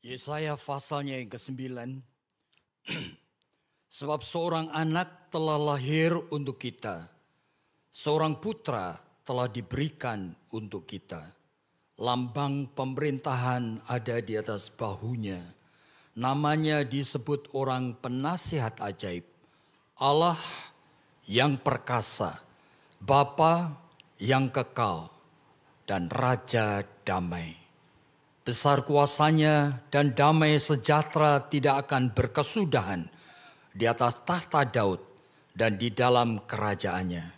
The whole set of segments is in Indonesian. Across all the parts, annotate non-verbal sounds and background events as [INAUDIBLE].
Yesaya pasalnya yang ke-9. [CLEARS THROAT] Sebab seorang anak telah lahir untuk kita. Seorang putra telah diberikan untuk kita. Lambang pemerintahan ada di atas bahunya. Namanya disebut orang penasihat ajaib. Allah yang perkasa, Bapa yang kekal, dan Raja damai. Besar kuasanya dan damai sejahtera tidak akan berkesudahan di atas tahta Daud dan di dalam kerajaannya.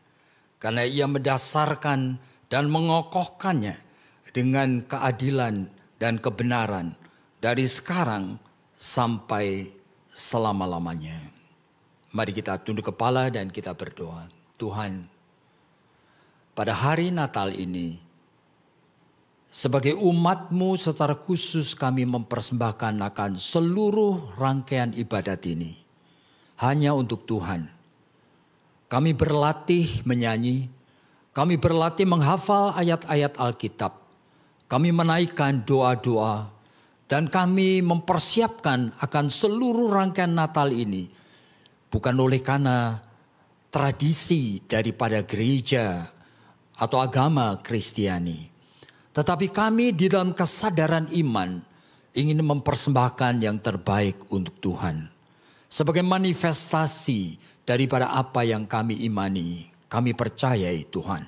Karena ia mendasarkan dan mengokohkannya dengan keadilan dan kebenaran dari sekarang sampai selama-lamanya. Mari kita tunduk kepala dan kita berdoa. Tuhan, pada hari Natal ini, sebagai umatmu secara khusus kami mempersembahkan akan seluruh rangkaian ibadat ini. Hanya untuk Tuhan. Kami berlatih menyanyi. Kami berlatih menghafal ayat-ayat Alkitab. Kami menaikkan doa-doa. Dan kami mempersiapkan akan seluruh rangkaian Natal ini. Bukan oleh karena tradisi daripada gereja atau agama Kristiani tetapi kami di dalam kesadaran iman ingin mempersembahkan yang terbaik untuk Tuhan. Sebagai manifestasi daripada apa yang kami imani, kami percayai Tuhan.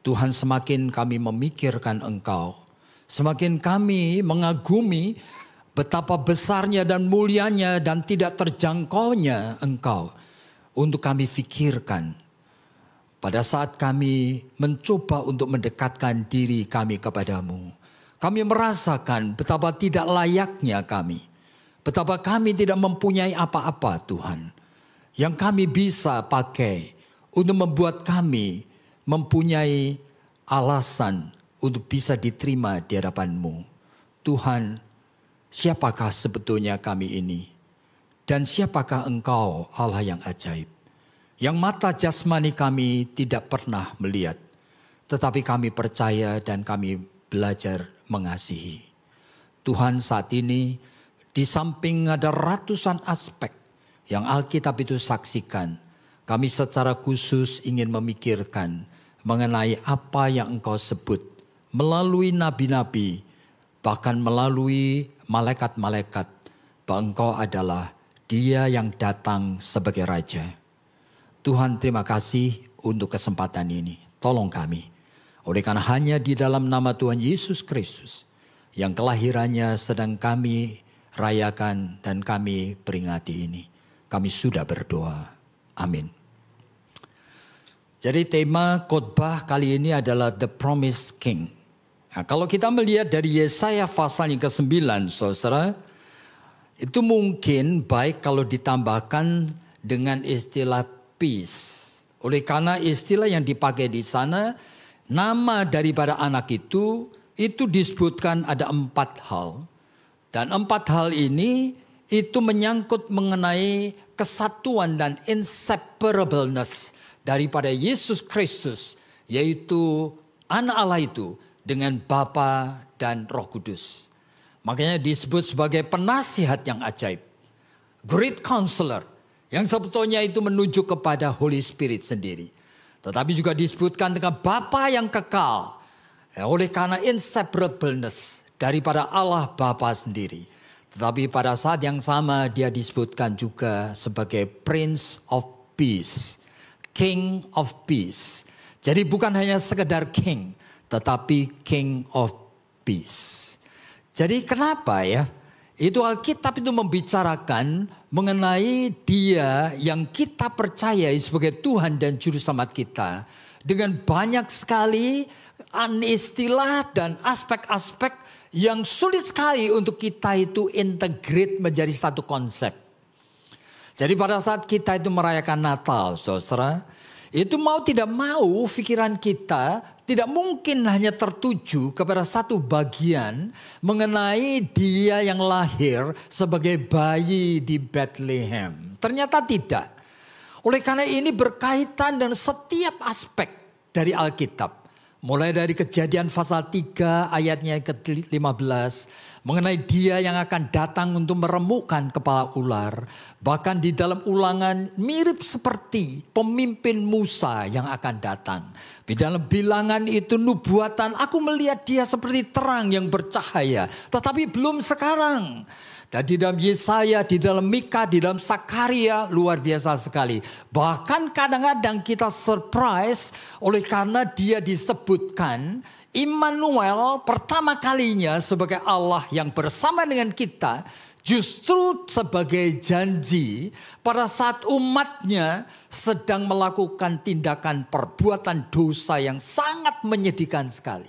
Tuhan semakin kami memikirkan Engkau, semakin kami mengagumi betapa besarnya dan mulianya dan tidak terjangkaunya Engkau untuk kami fikirkan pada saat kami mencoba untuk mendekatkan diri kami kepadamu, kami merasakan betapa tidak layaknya kami, betapa kami tidak mempunyai apa-apa, Tuhan, yang kami bisa pakai untuk membuat kami mempunyai alasan untuk bisa diterima di hadapanmu. Tuhan, siapakah sebetulnya kami ini? Dan siapakah engkau Allah yang ajaib? yang mata jasmani kami tidak pernah melihat, tetapi kami percaya dan kami belajar mengasihi. Tuhan saat ini di samping ada ratusan aspek yang Alkitab itu saksikan, kami secara khusus ingin memikirkan mengenai apa yang engkau sebut melalui nabi-nabi, bahkan melalui malaikat-malaikat, bahwa engkau adalah dia yang datang sebagai raja. Tuhan terima kasih untuk kesempatan ini. Tolong kami. Oleh karena hanya di dalam nama Tuhan Yesus Kristus yang kelahirannya sedang kami rayakan dan kami peringati ini. Kami sudah berdoa. Amin. Jadi tema khotbah kali ini adalah The Promised King. Nah, kalau kita melihat dari Yesaya pasal yang ke-9, saudara, itu mungkin baik kalau ditambahkan dengan istilah peace. Oleh karena istilah yang dipakai di sana, nama daripada anak itu, itu disebutkan ada empat hal. Dan empat hal ini itu menyangkut mengenai kesatuan dan inseparableness daripada Yesus Kristus, yaitu anak Allah itu dengan Bapa dan Roh Kudus. Makanya disebut sebagai penasihat yang ajaib. Great Counselor yang sebetulnya itu menuju kepada Holy Spirit sendiri. Tetapi juga disebutkan dengan Bapa yang kekal. Ya, oleh karena inseparableness daripada Allah Bapa sendiri. Tetapi pada saat yang sama dia disebutkan juga sebagai Prince of Peace. King of Peace. Jadi bukan hanya sekedar King. Tetapi King of Peace. Jadi kenapa ya? Itu Alkitab itu membicarakan mengenai dia yang kita percayai sebagai Tuhan dan Juru Selamat kita. Dengan banyak sekali anistilah dan aspek-aspek yang sulit sekali untuk kita itu integrate menjadi satu konsep. Jadi pada saat kita itu merayakan Natal, saudara, itu mau tidak mau pikiran kita tidak mungkin hanya tertuju kepada satu bagian mengenai dia yang lahir sebagai bayi di Bethlehem. Ternyata tidak. Oleh karena ini berkaitan dengan setiap aspek dari Alkitab. Mulai dari kejadian pasal 3 ayatnya ke-15 mengenai dia yang akan datang untuk meremukkan kepala ular. Bahkan di dalam ulangan mirip seperti pemimpin Musa yang akan datang. Di dalam bilangan itu nubuatan aku melihat dia seperti terang yang bercahaya tetapi belum sekarang. Dan di dalam Yesaya, di dalam Mika, di dalam Sakaria luar biasa sekali. Bahkan kadang-kadang kita surprise oleh karena dia disebutkan Immanuel pertama kalinya sebagai Allah yang bersama dengan kita justru sebagai janji pada saat umatnya sedang melakukan tindakan perbuatan dosa yang sangat menyedihkan sekali.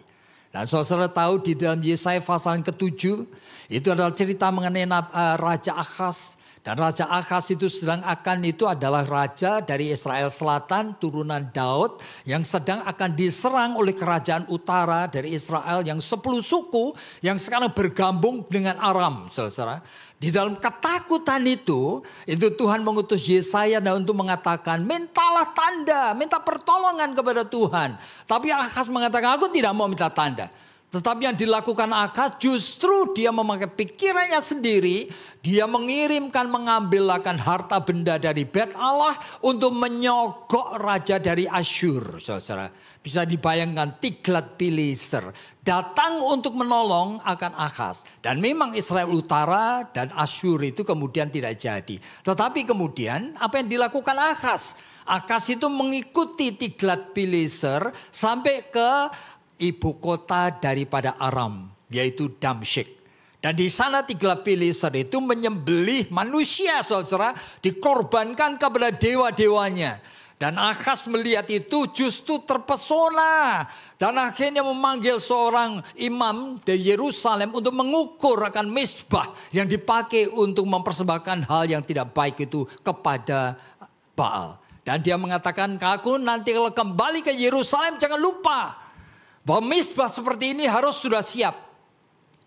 Dan saudara tahu di dalam Yesaya pasal yang ketujuh itu adalah cerita mengenai eh, Raja Akhas Dan Raja Akhas itu sedang akan itu adalah raja dari Israel Selatan turunan Daud yang sedang akan diserang oleh kerajaan utara dari Israel yang sepuluh suku yang sekarang bergabung dengan Aram. Saudara, di dalam ketakutan itu, itu Tuhan mengutus Yesaya dan untuk mengatakan, mintalah tanda, minta pertolongan kepada Tuhan. Tapi Akhas mengatakan, aku tidak mau minta tanda. Tetapi yang dilakukan Akas justru dia memakai pikirannya sendiri. Dia mengirimkan mengambilkan harta benda dari bed Allah untuk menyogok raja dari Asyur. Saudara, bisa dibayangkan Tiglat Pileser datang untuk menolong akan Akas. Dan memang Israel Utara dan Asyur itu kemudian tidak jadi. Tetapi kemudian apa yang dilakukan Akas? Akas itu mengikuti Tiglat Pileser sampai ke ibu kota daripada Aram, yaitu Damsyik. Dan di sana tiga pilihan itu menyembelih manusia saudara, dikorbankan kepada dewa-dewanya. Dan Akas melihat itu justru terpesona. Dan akhirnya memanggil seorang imam dari Yerusalem untuk mengukur akan misbah yang dipakai untuk mempersembahkan hal yang tidak baik itu kepada Baal. Dan dia mengatakan, aku nanti kalau kembali ke Yerusalem jangan lupa bahwa misbah seperti ini harus sudah siap.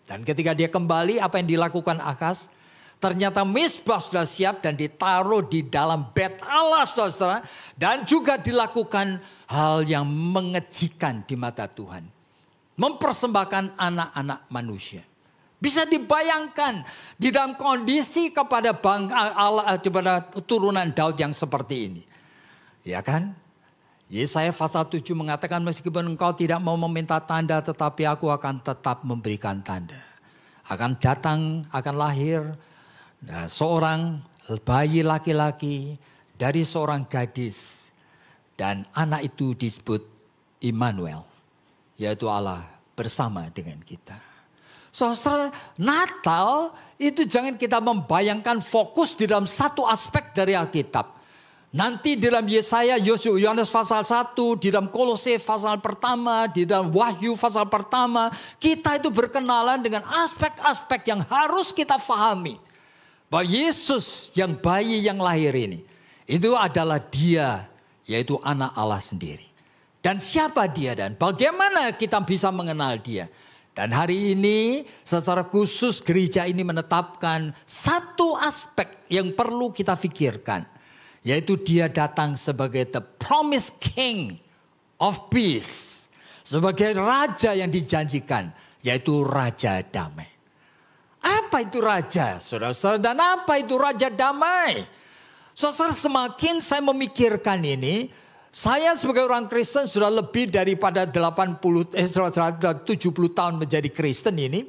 Dan ketika dia kembali apa yang dilakukan Akas. Ternyata misbah sudah siap dan ditaruh di dalam bed Allah saudara. Dan juga dilakukan hal yang mengejikan di mata Tuhan. Mempersembahkan anak-anak manusia. Bisa dibayangkan di dalam kondisi kepada bang Allah eh, kepada turunan Daud yang seperti ini. Ya kan? Yesaya pasal 7 mengatakan meskipun engkau tidak mau meminta tanda tetapi aku akan tetap memberikan tanda. Akan datang, akan lahir nah, seorang bayi laki-laki dari seorang gadis. Dan anak itu disebut Immanuel. Yaitu Allah bersama dengan kita. Sosra Natal itu jangan kita membayangkan fokus di dalam satu aspek dari Alkitab. Nanti dalam Yesaya, Yohanes pasal 1, di dalam Kolose pasal pertama, di dalam Wahyu pasal pertama, kita itu berkenalan dengan aspek-aspek yang harus kita fahami. Bahwa Yesus yang bayi yang lahir ini, itu adalah dia, yaitu anak Allah sendiri. Dan siapa dia dan bagaimana kita bisa mengenal dia. Dan hari ini secara khusus gereja ini menetapkan satu aspek yang perlu kita pikirkan yaitu dia datang sebagai the promised king of peace. Sebagai raja yang dijanjikan. Yaitu raja damai. Apa itu raja? Saudara-saudara dan apa itu raja damai? Saudara semakin saya memikirkan ini. Saya sebagai orang Kristen sudah lebih daripada 80 eh, 70 tahun menjadi Kristen ini.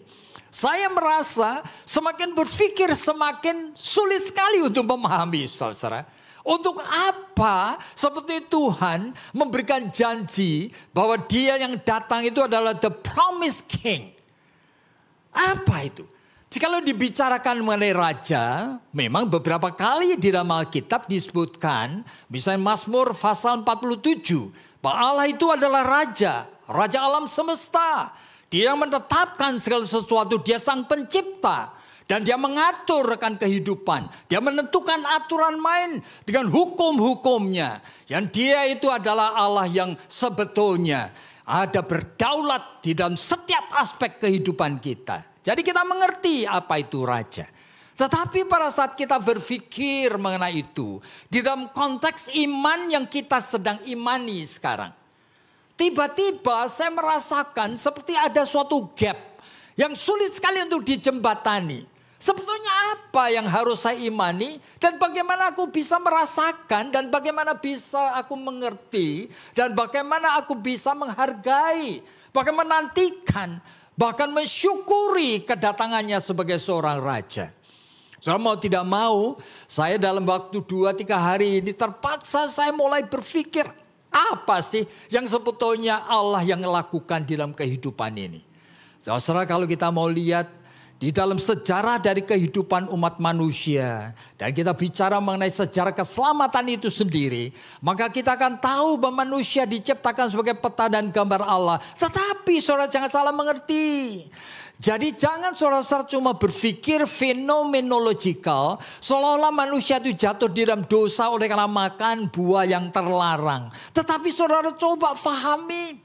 Saya merasa semakin berpikir semakin sulit sekali untuk memahami saudara. Untuk apa seperti Tuhan memberikan janji bahwa dia yang datang itu adalah the promised king. Apa itu? Jikalau dibicarakan mengenai raja, memang beberapa kali di dalam Alkitab disebutkan, misalnya Mazmur pasal 47, bahwa Allah itu adalah raja, raja alam semesta. Dia yang menetapkan segala sesuatu, dia sang pencipta. Dan dia mengatur rekan kehidupan. Dia menentukan aturan main dengan hukum-hukumnya. Yang dia itu adalah Allah yang sebetulnya ada berdaulat di dalam setiap aspek kehidupan kita. Jadi kita mengerti apa itu raja. Tetapi pada saat kita berpikir mengenai itu, di dalam konteks iman yang kita sedang imani sekarang, tiba-tiba saya merasakan seperti ada suatu gap yang sulit sekali untuk dijembatani. Sebetulnya apa yang harus saya imani dan bagaimana aku bisa merasakan dan bagaimana bisa aku mengerti dan bagaimana aku bisa menghargai, bagaimana menantikan bahkan mensyukuri kedatangannya sebagai seorang raja. Saya mau tidak mau, saya dalam waktu 2 tiga hari ini terpaksa saya mulai berpikir apa sih yang sebetulnya Allah yang lakukan dalam kehidupan ini. Terserah kalau kita mau lihat di dalam sejarah dari kehidupan umat manusia dan kita bicara mengenai sejarah keselamatan itu sendiri, maka kita akan tahu bahwa manusia diciptakan sebagai peta dan gambar Allah. Tetapi saudara jangan salah mengerti. Jadi jangan saudara cuma berpikir fenomenologikal seolah-olah manusia itu jatuh di dalam dosa oleh karena makan buah yang terlarang. Tetapi saudara coba fahami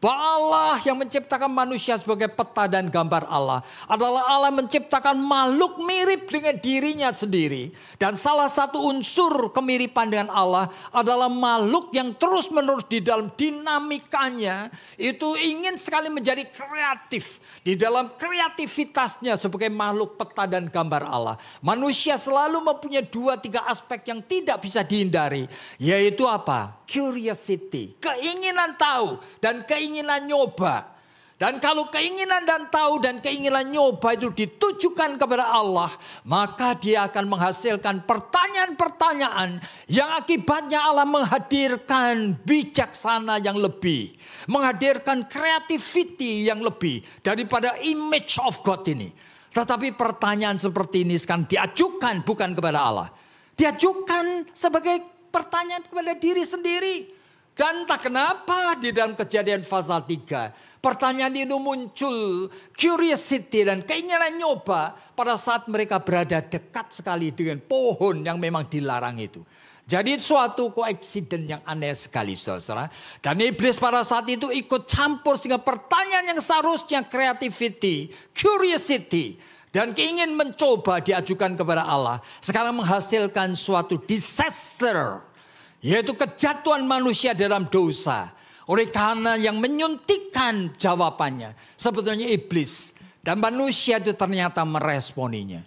bahwa Allah yang menciptakan manusia sebagai peta dan gambar Allah adalah Allah menciptakan makhluk mirip dengan dirinya sendiri. Dan salah satu unsur kemiripan dengan Allah adalah makhluk yang terus-menerus di dalam dinamikanya itu ingin sekali menjadi kreatif. Di dalam kreativitasnya sebagai makhluk peta dan gambar Allah. Manusia selalu mempunyai dua tiga aspek yang tidak bisa dihindari. Yaitu apa? Curiosity. Keinginan tahu dan keinginan keinginan nyoba. Dan kalau keinginan dan tahu dan keinginan nyoba itu ditujukan kepada Allah, maka dia akan menghasilkan pertanyaan-pertanyaan yang akibatnya Allah menghadirkan bijaksana yang lebih, menghadirkan creativity yang lebih daripada image of God ini. Tetapi pertanyaan seperti ini sekarang diajukan bukan kepada Allah. Diajukan sebagai pertanyaan kepada diri sendiri. Dan tak kenapa di dalam kejadian pasal 3. Pertanyaan itu muncul. Curiosity dan keinginan nyoba. Pada saat mereka berada dekat sekali dengan pohon yang memang dilarang itu. Jadi suatu koeksiden yang aneh sekali saudara. Dan iblis pada saat itu ikut campur sehingga pertanyaan yang seharusnya creativity, curiosity. Dan keingin mencoba diajukan kepada Allah. Sekarang menghasilkan suatu disaster yaitu kejatuhan manusia dalam dosa. Oleh karena yang menyuntikkan jawabannya sebetulnya iblis. Dan manusia itu ternyata meresponinya.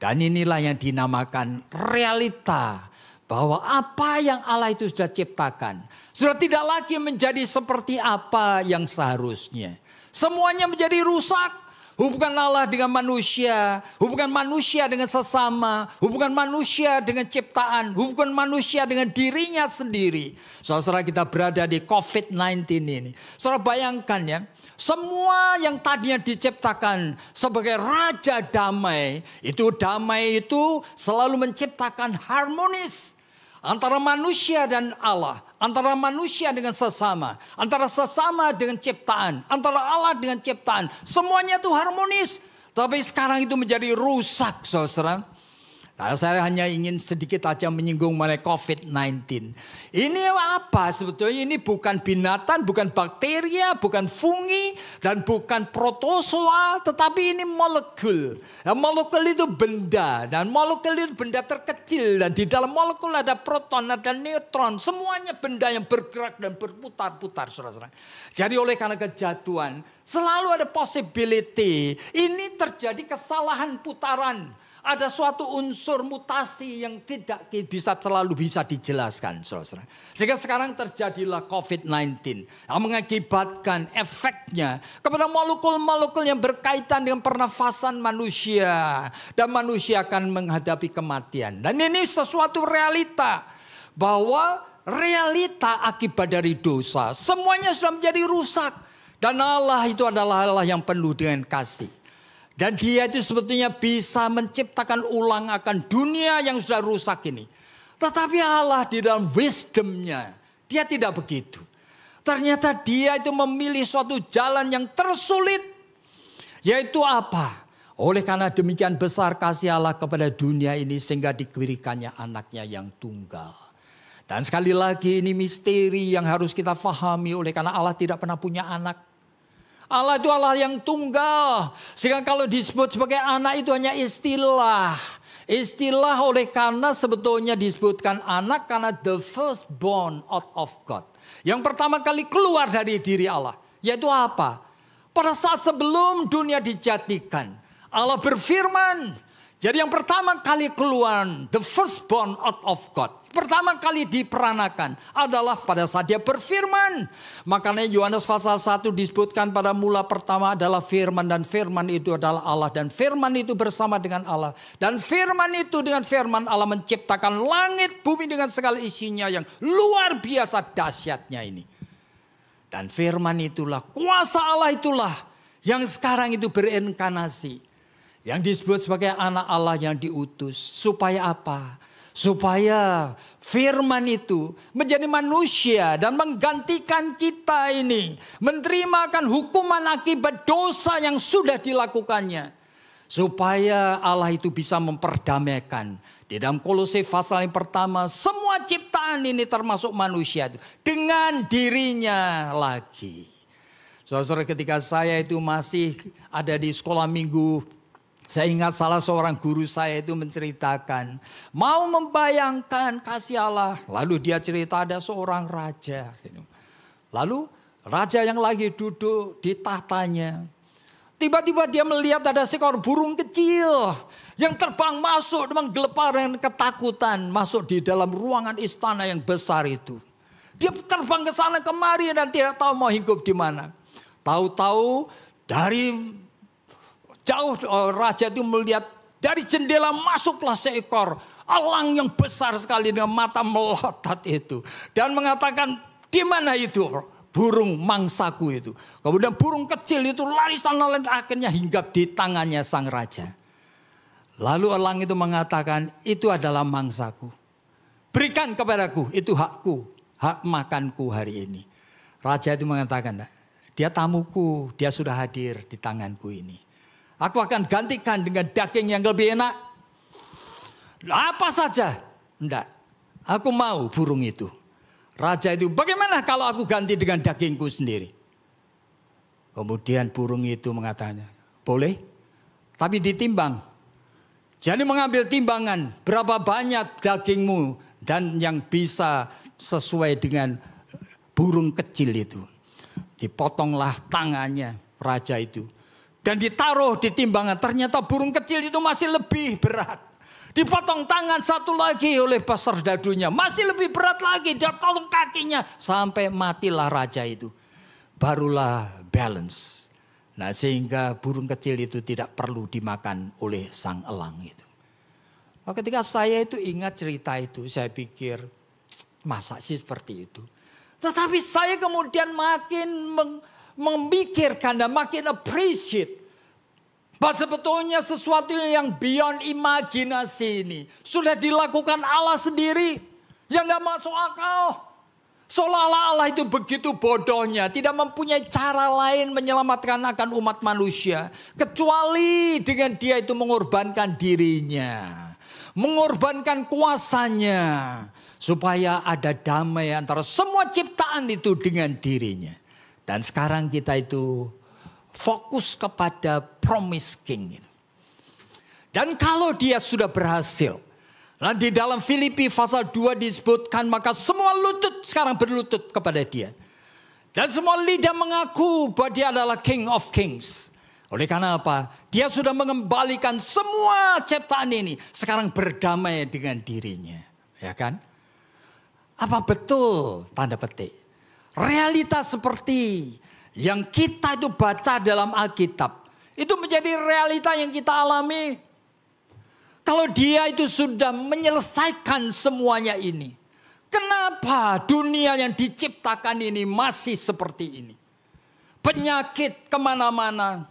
Dan inilah yang dinamakan realita. Bahwa apa yang Allah itu sudah ciptakan. Sudah tidak lagi menjadi seperti apa yang seharusnya. Semuanya menjadi rusak. Hubungan Allah dengan manusia, hubungan manusia dengan sesama, hubungan manusia dengan ciptaan, hubungan manusia dengan dirinya sendiri. Saudara kita berada di COVID-19 ini. Saudara bayangkan ya, semua yang tadinya diciptakan sebagai raja damai, itu damai itu selalu menciptakan harmonis antara manusia dan Allah, antara manusia dengan sesama, antara sesama dengan ciptaan, antara Allah dengan ciptaan. Semuanya itu harmonis, tapi sekarang itu menjadi rusak, saudara. Nah, saya hanya ingin sedikit saja menyinggung mengenai COVID-19. Ini apa sebetulnya? Ini bukan binatang, bukan bakteria, bukan fungi, dan bukan protozoa, tetapi ini molekul. Nah, molekul itu benda, dan molekul itu benda terkecil. Dan di dalam molekul ada proton, ada neutron, semuanya benda yang bergerak dan berputar-putar. Saudara-saudara. Jadi oleh karena kejatuhan, Selalu ada possibility. Ini terjadi kesalahan putaran. Ada suatu unsur mutasi yang tidak bisa selalu bisa dijelaskan. Saudara. Sehingga sekarang terjadilah COVID-19. Yang mengakibatkan efeknya kepada molekul-molekul yang berkaitan dengan pernafasan manusia. Dan manusia akan menghadapi kematian. Dan ini sesuatu realita. Bahwa realita akibat dari dosa. Semuanya sudah menjadi rusak dan Allah itu adalah Allah yang penuh dengan kasih. Dan dia itu sebetulnya bisa menciptakan ulang akan dunia yang sudah rusak ini. Tetapi Allah di dalam wisdomnya, dia tidak begitu. Ternyata dia itu memilih suatu jalan yang tersulit. Yaitu apa? Oleh karena demikian besar kasih Allah kepada dunia ini sehingga dikirikannya anaknya yang tunggal. Dan sekali lagi ini misteri yang harus kita fahami oleh karena Allah tidak pernah punya anak. Allah itu Allah yang tunggal. Sehingga kalau disebut sebagai anak itu hanya istilah. Istilah oleh karena sebetulnya disebutkan anak karena the first born out of God. Yang pertama kali keluar dari diri Allah. Yaitu apa? Pada saat sebelum dunia dijadikan. Allah berfirman jadi yang pertama kali keluar, the first born out of God. Pertama kali diperanakan adalah pada saat dia berfirman. Makanya Yohanes pasal 1 disebutkan pada mula pertama adalah firman. Dan firman itu adalah Allah. Dan firman itu bersama dengan Allah. Dan firman itu dengan firman Allah menciptakan langit bumi dengan segala isinya yang luar biasa dahsyatnya ini. Dan firman itulah, kuasa Allah itulah yang sekarang itu berinkarnasi yang disebut sebagai anak Allah yang diutus. Supaya apa? Supaya firman itu menjadi manusia dan menggantikan kita ini. Menerimakan hukuman akibat dosa yang sudah dilakukannya. Supaya Allah itu bisa memperdamaikan. Di dalam kolose pasal yang pertama, semua ciptaan ini termasuk manusia itu. Dengan dirinya lagi. Saudara-saudara ketika saya itu masih ada di sekolah minggu saya ingat salah seorang guru saya itu menceritakan, mau membayangkan kasih Allah. Lalu dia cerita ada seorang raja. Gitu. Lalu raja yang lagi duduk di tahtanya. Tiba-tiba dia melihat ada seekor burung kecil yang terbang masuk menggelepar dengan ketakutan masuk di dalam ruangan istana yang besar itu. Dia terbang ke sana kemari dan tidak tahu mau hidup di mana. Tahu-tahu dari jauh eh, raja itu melihat dari jendela masuklah seekor elang yang besar sekali dengan mata melotot itu dan mengatakan di mana itu burung mangsaku itu. Kemudian burung kecil itu lari sana lain akhirnya hingga di tangannya sang raja. Lalu elang itu mengatakan itu adalah mangsaku. Berikan kepadaku itu hakku, hak makanku hari ini. Raja itu mengatakan, dia tamuku, dia sudah hadir di tanganku ini. Aku akan gantikan dengan daging yang lebih enak. Apa saja? Enggak. Aku mau burung itu. Raja itu, bagaimana kalau aku ganti dengan dagingku sendiri? Kemudian burung itu mengatanya. boleh. Tapi ditimbang. Jadi mengambil timbangan berapa banyak dagingmu dan yang bisa sesuai dengan burung kecil itu. Dipotonglah tangannya raja itu dan ditaruh di timbangan. Ternyata burung kecil itu masih lebih berat. Dipotong tangan satu lagi oleh pasar dadunya. Masih lebih berat lagi. dia tolong kakinya. Sampai matilah raja itu. Barulah balance. Nah sehingga burung kecil itu tidak perlu dimakan oleh sang elang itu. Nah, ketika saya itu ingat cerita itu. Saya pikir masa sih seperti itu. Tetapi saya kemudian makin meng, memikirkan dan makin appreciate. Bahwa sebetulnya sesuatu yang beyond imajinasi ini. Sudah dilakukan Allah sendiri. Yang gak masuk akal. Seolah-olah Allah itu begitu bodohnya, tidak mempunyai cara lain menyelamatkan akan umat manusia. Kecuali dengan dia itu mengorbankan dirinya. Mengorbankan kuasanya. Supaya ada damai antara semua ciptaan itu dengan dirinya. Dan sekarang kita itu fokus kepada promise king itu. Dan kalau dia sudah berhasil, Lalu di dalam Filipi pasal 2 disebutkan maka semua lutut sekarang berlutut kepada dia. Dan semua lidah mengaku bahwa dia adalah King of Kings. Oleh karena apa? Dia sudah mengembalikan semua ciptaan ini. Sekarang berdamai dengan dirinya. Ya kan? Apa betul tanda petik? realitas seperti yang kita itu baca dalam Alkitab itu menjadi realita yang kita alami. Kalau dia itu sudah menyelesaikan semuanya ini, kenapa dunia yang diciptakan ini masih seperti ini? Penyakit kemana-mana,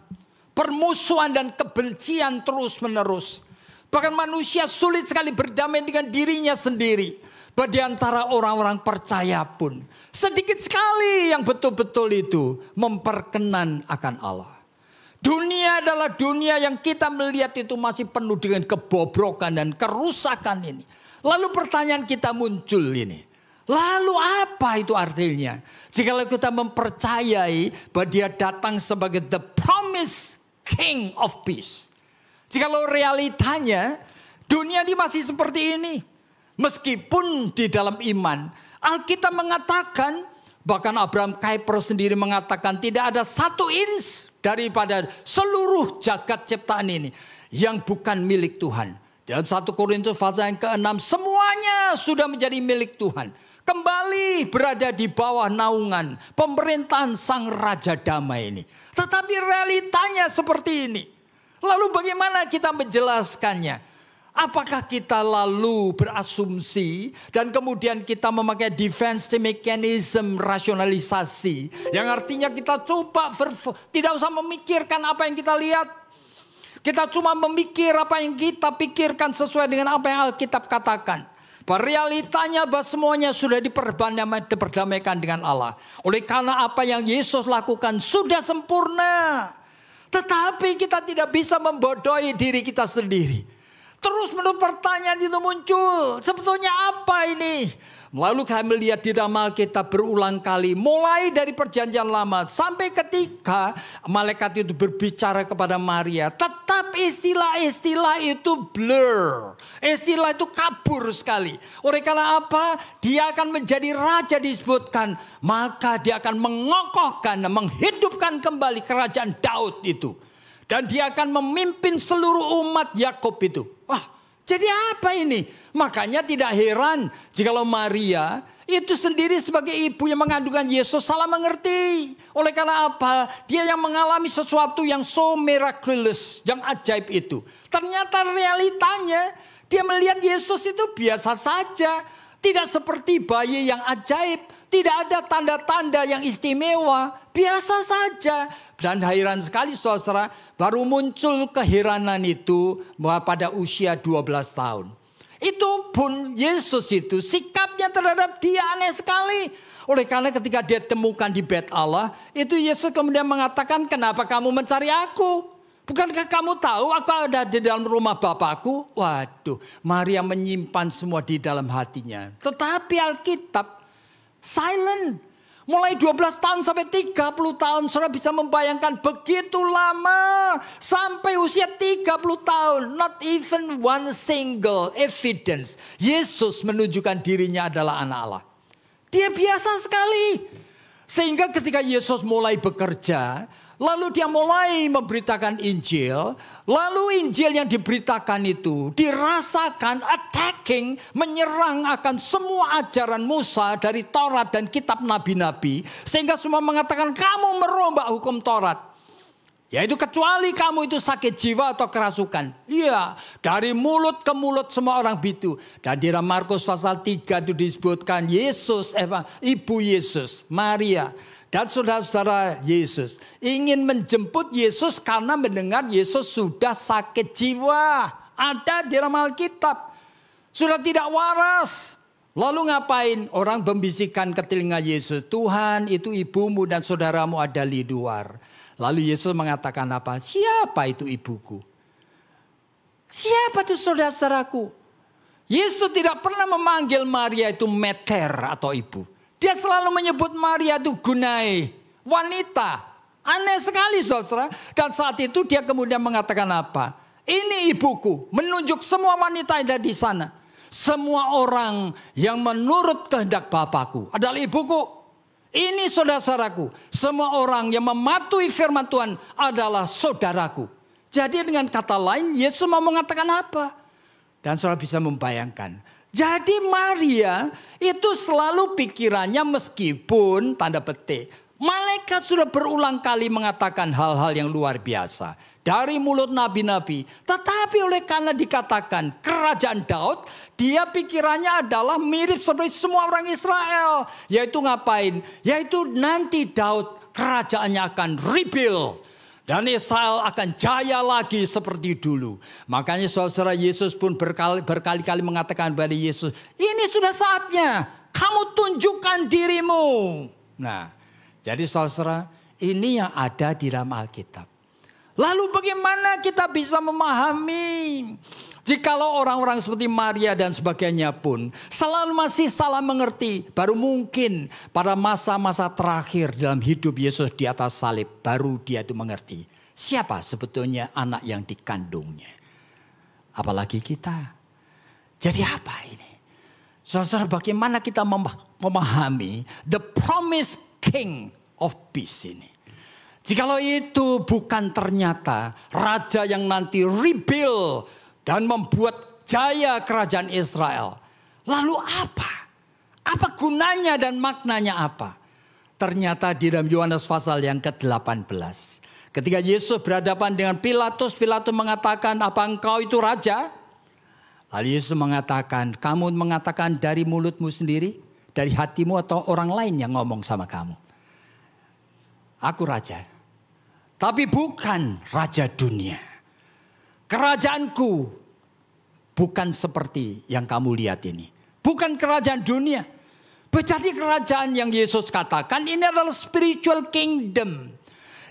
permusuhan dan kebencian terus-menerus. Bahkan manusia sulit sekali berdamai dengan dirinya sendiri di antara orang-orang percaya pun sedikit sekali yang betul-betul itu memperkenan akan Allah. Dunia adalah dunia yang kita melihat itu masih penuh dengan kebobrokan dan kerusakan ini. Lalu pertanyaan kita muncul ini. Lalu apa itu artinya? Jikalau kita mempercayai bahwa dia datang sebagai the promised king of peace. Jikalau realitanya dunia ini masih seperti ini. Meskipun di dalam iman, Alkitab mengatakan bahkan Abraham Kuyper sendiri mengatakan tidak ada satu ins daripada seluruh jagat ciptaan ini yang bukan milik Tuhan. Dan satu Korintus pasal yang ke-6 semuanya sudah menjadi milik Tuhan. Kembali berada di bawah naungan pemerintahan sang raja damai ini. Tetapi realitanya seperti ini. Lalu bagaimana kita menjelaskannya? Apakah kita lalu berasumsi dan kemudian kita memakai defense mechanism rasionalisasi yang artinya kita coba tidak usah memikirkan apa yang kita lihat. Kita cuma memikir apa yang kita pikirkan sesuai dengan apa yang Alkitab katakan. Bahwa realitanya bahwa semuanya sudah diperdamaikan dengan Allah. Oleh karena apa yang Yesus lakukan sudah sempurna. Tetapi kita tidak bisa membodohi diri kita sendiri terus menurut pertanyaan itu muncul. Sebetulnya apa ini? Lalu kami lihat di dalam Alkitab berulang kali. Mulai dari perjanjian lama sampai ketika malaikat itu berbicara kepada Maria. Tetap istilah-istilah itu blur. Istilah itu kabur sekali. Oleh karena apa? Dia akan menjadi raja disebutkan. Maka dia akan mengokohkan dan menghidupkan kembali kerajaan Daud itu. Dan dia akan memimpin seluruh umat Yakob itu. Jadi apa ini? Makanya tidak heran lo Maria itu sendiri sebagai ibu yang mengandungkan Yesus salah mengerti. Oleh karena apa? Dia yang mengalami sesuatu yang so miraculous, yang ajaib itu. Ternyata realitanya dia melihat Yesus itu biasa saja. Tidak seperti bayi yang ajaib. Tidak ada tanda-tanda yang istimewa, biasa saja. Dan heran sekali saudara, baru muncul keheranan itu pada usia 12 tahun. Itu pun Yesus itu sikapnya terhadap dia aneh sekali. Oleh karena ketika dia temukan di bed Allah, itu Yesus kemudian mengatakan, "Kenapa kamu mencari aku? Bukankah kamu tahu aku ada di dalam rumah Bapakku?" Waduh, Maria menyimpan semua di dalam hatinya. Tetapi Alkitab Silent. Mulai 12 tahun sampai 30 tahun. Saudara bisa membayangkan begitu lama. Sampai usia 30 tahun. Not even one single evidence. Yesus menunjukkan dirinya adalah anak Allah. Dia biasa sekali. Sehingga ketika Yesus mulai bekerja. Lalu dia mulai memberitakan Injil. Lalu Injil yang diberitakan itu dirasakan attacking, menyerang akan semua ajaran Musa dari Taurat dan kitab nabi-nabi. Sehingga semua mengatakan kamu merombak hukum Taurat. Yaitu kecuali kamu itu sakit jiwa atau kerasukan. Iya, dari mulut ke mulut semua orang itu. Dan di dalam Markus pasal 3 itu disebutkan Yesus, eh, Ibu Yesus, Maria dan saudara-saudara Yesus ingin menjemput Yesus karena mendengar Yesus sudah sakit jiwa. Ada di dalam Alkitab. Sudah tidak waras. Lalu ngapain orang membisikkan ke telinga Yesus, Tuhan itu ibumu dan saudaramu ada di luar. Lalu Yesus mengatakan apa? Siapa itu ibuku? Siapa itu saudara-saudaraku? Yesus tidak pernah memanggil Maria itu meter atau ibu. Dia selalu menyebut Maria itu gunai, wanita. Aneh sekali saudara. Dan saat itu dia kemudian mengatakan apa? Ini ibuku, menunjuk semua wanita yang ada di sana. Semua orang yang menurut kehendak Bapakku adalah ibuku. Ini saudara-saudaraku. Semua orang yang mematuhi firman Tuhan adalah saudaraku. Jadi dengan kata lain Yesus mau mengatakan apa? Dan saudara bisa membayangkan jadi Maria itu selalu pikirannya meskipun tanda petik. Malaikat sudah berulang kali mengatakan hal-hal yang luar biasa. Dari mulut nabi-nabi. Tetapi oleh karena dikatakan kerajaan Daud. Dia pikirannya adalah mirip seperti semua orang Israel. Yaitu ngapain? Yaitu nanti Daud kerajaannya akan rebuild dan Israel akan jaya lagi seperti dulu. Makanya saudara Yesus pun berkali, kali mengatakan kepada Yesus, ini sudah saatnya kamu tunjukkan dirimu. Nah, jadi saudara ini yang ada di dalam Alkitab. Lalu bagaimana kita bisa memahami Jikalau orang-orang seperti Maria dan sebagainya pun selalu masih salah mengerti, baru mungkin pada masa-masa terakhir dalam hidup Yesus di atas salib baru dia itu mengerti siapa sebetulnya anak yang dikandungnya. Apalagi kita. Jadi apa ini? Saudara, bagaimana kita memahami the promise king of peace ini? Jikalau itu bukan ternyata raja yang nanti rebuild dan membuat jaya kerajaan Israel. Lalu apa? Apa gunanya dan maknanya apa? Ternyata di dalam Yohanes pasal yang ke-18. Ketika Yesus berhadapan dengan Pilatus, Pilatus mengatakan, apa engkau itu raja? Lalu Yesus mengatakan, kamu mengatakan dari mulutmu sendiri, dari hatimu atau orang lain yang ngomong sama kamu. Aku raja, tapi bukan raja dunia. Kerajaanku bukan seperti yang kamu lihat ini. Bukan kerajaan dunia. Berarti kerajaan yang Yesus katakan ini adalah spiritual kingdom.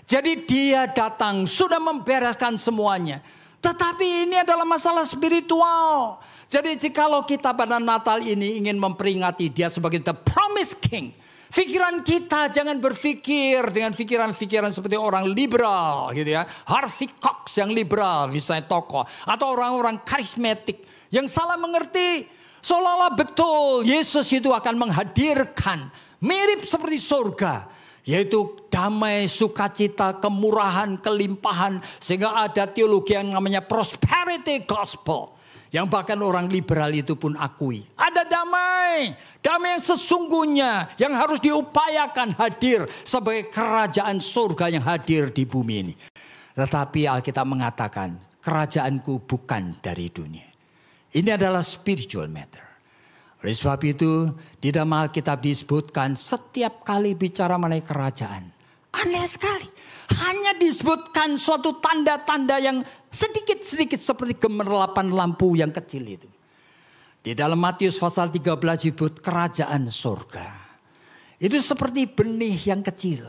Jadi dia datang sudah membereskan semuanya. Tetapi ini adalah masalah spiritual. Jadi jikalau kita pada Natal ini ingin memperingati dia sebagai the promised king. Pikiran kita jangan berpikir dengan pikiran-pikiran seperti orang liberal gitu ya. Harvey Cox yang liberal misalnya tokoh. Atau orang-orang karismatik yang salah mengerti. Seolah-olah betul Yesus itu akan menghadirkan. Mirip seperti surga. Yaitu damai, sukacita, kemurahan, kelimpahan. Sehingga ada teologi yang namanya prosperity gospel yang bahkan orang liberal itu pun akui. Ada damai. Damai yang sesungguhnya. Yang harus diupayakan hadir. Sebagai kerajaan surga yang hadir di bumi ini. Tetapi Alkitab mengatakan. Kerajaanku bukan dari dunia. Ini adalah spiritual matter. Oleh sebab itu di dalam Alkitab disebutkan setiap kali bicara mengenai kerajaan. Aneh sekali hanya disebutkan suatu tanda-tanda yang sedikit-sedikit seperti gemerlapan lampu yang kecil itu. Di dalam Matius pasal 13 disebut kerajaan surga. Itu seperti benih yang kecil.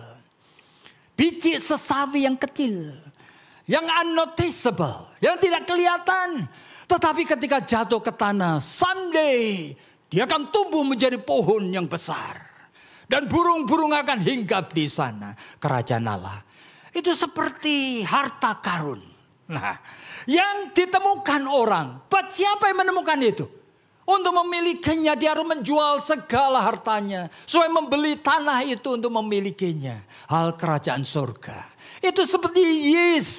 Biji sesawi yang kecil. Yang unnoticeable. Yang tidak kelihatan. Tetapi ketika jatuh ke tanah, someday dia akan tumbuh menjadi pohon yang besar. Dan burung-burung akan hinggap di sana. Kerajaan Allah itu seperti harta karun. Nah, yang ditemukan orang, but siapa yang menemukan itu? Untuk memilikinya dia harus menjual segala hartanya. Supaya membeli tanah itu untuk memilikinya. Hal kerajaan surga. Itu seperti yis.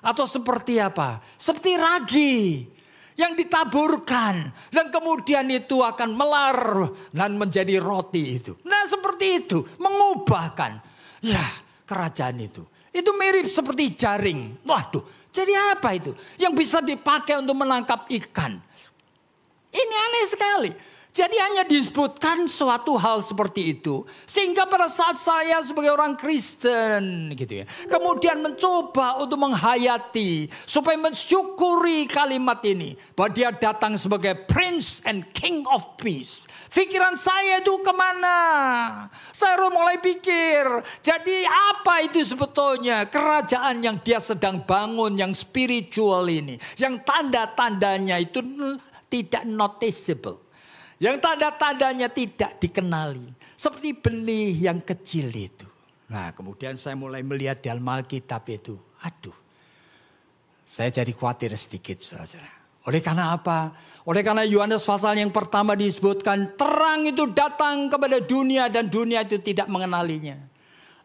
Atau seperti apa? Seperti ragi yang ditaburkan dan kemudian itu akan melar dan menjadi roti itu. Nah, seperti itu, mengubahkan ya kerajaan itu. Itu mirip seperti jaring. Waduh, jadi apa itu? Yang bisa dipakai untuk menangkap ikan. Ini aneh sekali. Jadi hanya disebutkan suatu hal seperti itu. Sehingga pada saat saya sebagai orang Kristen gitu ya. Kemudian mencoba untuk menghayati. Supaya mensyukuri kalimat ini. Bahwa dia datang sebagai Prince and King of Peace. Pikiran saya itu kemana? Saya harus mulai pikir. Jadi apa itu sebetulnya kerajaan yang dia sedang bangun. Yang spiritual ini. Yang tanda-tandanya itu tidak noticeable yang tanda-tandanya tidak dikenali. Seperti benih yang kecil itu. Nah kemudian saya mulai melihat dalam Alkitab itu. Aduh, saya jadi khawatir sedikit saudara. Oleh karena apa? Oleh karena Yohanes pasal yang pertama disebutkan terang itu datang kepada dunia dan dunia itu tidak mengenalinya.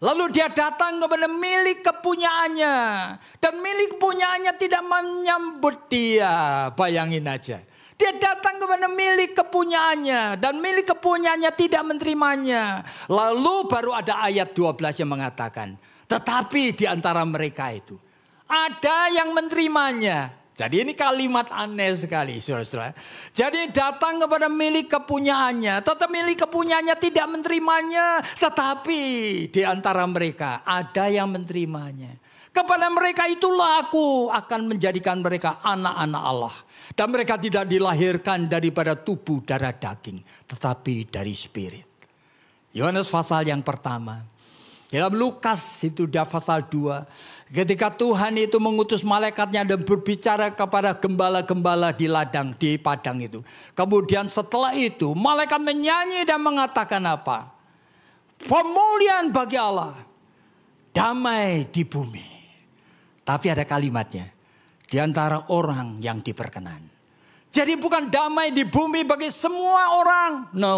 Lalu dia datang kepada milik kepunyaannya dan milik kepunyaannya tidak menyambut dia. Bayangin aja. Dia datang kepada milik kepunyaannya dan milik kepunyaannya tidak menerimanya. Lalu baru ada ayat 12 yang mengatakan, tetapi di antara mereka itu ada yang menerimanya. Jadi ini kalimat aneh sekali saudara Jadi datang kepada milik kepunyaannya. tetapi milik kepunyaannya tidak menerimanya. Tetapi di antara mereka ada yang menerimanya. Kepada mereka itulah aku akan menjadikan mereka anak-anak Allah. Dan mereka tidak dilahirkan daripada tubuh darah daging. Tetapi dari spirit. Yohanes pasal yang pertama. Dalam Lukas itu dia pasal 2. Ketika Tuhan itu mengutus malaikatnya dan berbicara kepada gembala-gembala di ladang, di padang itu. Kemudian setelah itu malaikat menyanyi dan mengatakan apa? Pemulihan bagi Allah. Damai di bumi. Tapi ada kalimatnya. Di antara orang yang diperkenan. Jadi bukan damai di bumi bagi semua orang. No.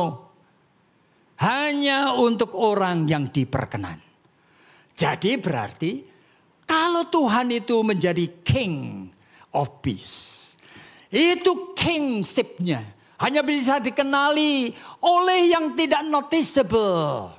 Hanya untuk orang yang diperkenan. Jadi berarti kalau Tuhan itu menjadi king of peace. Itu kingshipnya. Hanya bisa dikenali oleh yang tidak noticeable.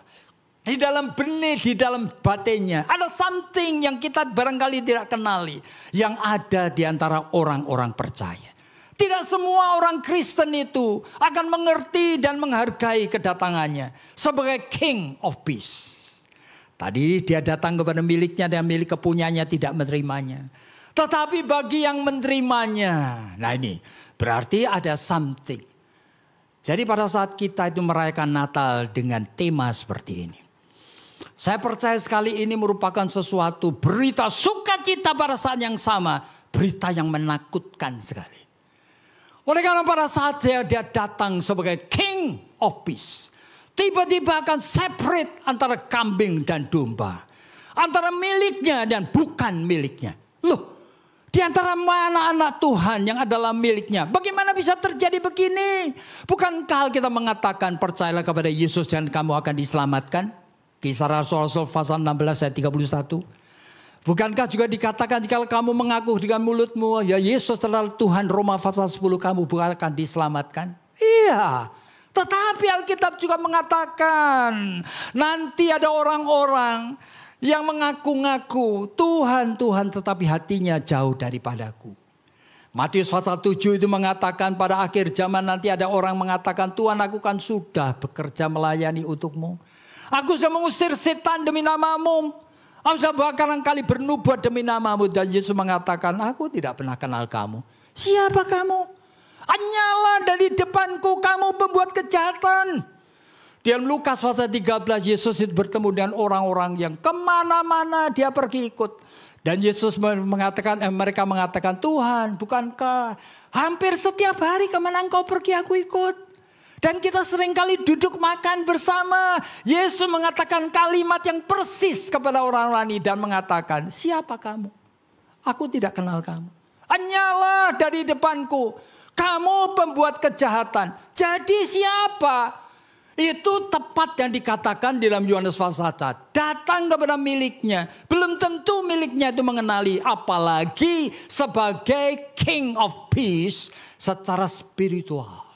Di dalam benih, di dalam batinnya. Ada something yang kita barangkali tidak kenali. Yang ada di antara orang-orang percaya. Tidak semua orang Kristen itu akan mengerti dan menghargai kedatangannya sebagai King of Peace. Tadi dia datang kepada miliknya dan milik kepunyaannya tidak menerimanya. Tetapi bagi yang menerimanya, nah ini berarti ada something. Jadi pada saat kita itu merayakan Natal dengan tema seperti ini. Saya percaya sekali ini merupakan sesuatu berita sukacita pada saat yang sama. Berita yang menakutkan sekali. Oleh karena pada saat dia, dia datang sebagai King of Peace. Tiba-tiba akan separate antara kambing dan domba. Antara miliknya dan bukan miliknya. Loh, di antara mana anak Tuhan yang adalah miliknya? Bagaimana bisa terjadi begini? Bukankah kita mengatakan percayalah kepada Yesus dan kamu akan diselamatkan? Kisah Rasul-Rasul pasal 16 ayat 31. Bukankah juga dikatakan jika kamu mengaku dengan mulutmu, ya Yesus adalah Tuhan Roma pasal 10 kamu bukan akan diselamatkan? Iya. Tetapi Alkitab juga mengatakan nanti ada orang-orang yang mengaku-ngaku Tuhan Tuhan tetapi hatinya jauh daripadaku. Matius pasal 7 itu mengatakan pada akhir zaman nanti ada orang mengatakan Tuhan aku kan sudah bekerja melayani untukmu Aku sudah mengusir setan demi namamu. Aku sudah bahkan kali bernubuat demi namamu. Dan Yesus mengatakan, aku tidak pernah kenal kamu. Siapa kamu? Anyala dari depanku kamu pembuat kejahatan. Di dalam Lukas pasal 13 Yesus bertemu dengan orang-orang yang kemana-mana dia pergi ikut. Dan Yesus mengatakan, eh, mereka mengatakan Tuhan bukankah hampir setiap hari kemana engkau pergi aku ikut. Dan kita seringkali duduk makan bersama. Yesus mengatakan kalimat yang persis kepada orang-orang dan mengatakan, siapa kamu? Aku tidak kenal kamu. Anyalah dari depanku. Kamu pembuat kejahatan. Jadi siapa? Itu tepat yang dikatakan dalam Yohanes pasal Datang kepada miliknya. Belum tentu miliknya itu mengenali. Apalagi sebagai King of Peace secara spiritual.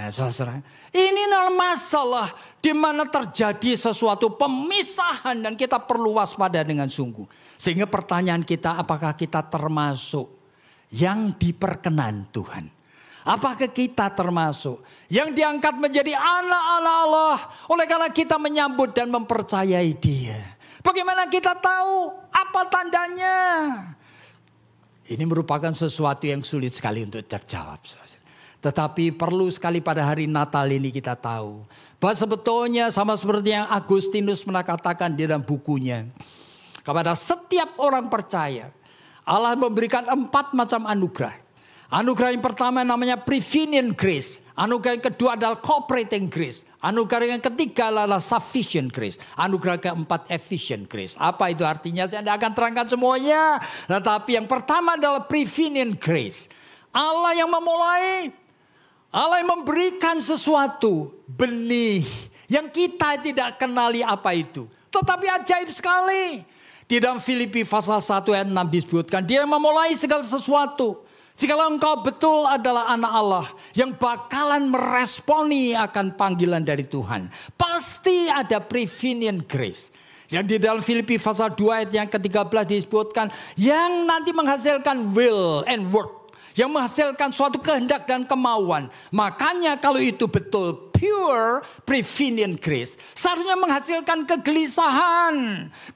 Nah, saudara, ini masalah di mana terjadi sesuatu pemisahan dan kita perlu waspada dengan sungguh. Sehingga pertanyaan kita apakah kita termasuk yang diperkenan Tuhan? Apakah kita termasuk yang diangkat menjadi anak-anak Allah oleh karena kita menyambut dan mempercayai Dia? Bagaimana kita tahu apa tandanya? Ini merupakan sesuatu yang sulit sekali untuk terjawab. Saudara. Tetapi perlu sekali pada hari Natal ini kita tahu. Bahwa sebetulnya sama seperti yang Agustinus pernah katakan di dalam bukunya. Kepada setiap orang percaya. Allah memberikan empat macam anugerah. Anugerah yang pertama namanya prevenient grace. Anugerah yang kedua adalah cooperating grace. Anugerah yang ketiga adalah sufficient grace. Anugerah keempat efficient grace. Apa itu artinya? Saya tidak akan terangkan semuanya. Tetapi yang pertama adalah prevenient grace. Allah yang memulai, Allah yang memberikan sesuatu benih yang kita tidak kenali apa itu. Tetapi ajaib sekali. Di dalam Filipi pasal 1 ayat 6 disebutkan dia yang memulai segala sesuatu. Jikalau engkau betul adalah anak Allah yang bakalan meresponi akan panggilan dari Tuhan. Pasti ada prevenient grace. Yang di dalam Filipi pasal 2 ayat yang ke-13 disebutkan yang nanti menghasilkan will and work yang menghasilkan suatu kehendak dan kemauan. Makanya kalau itu betul pure prevenient grace, seharusnya menghasilkan kegelisahan,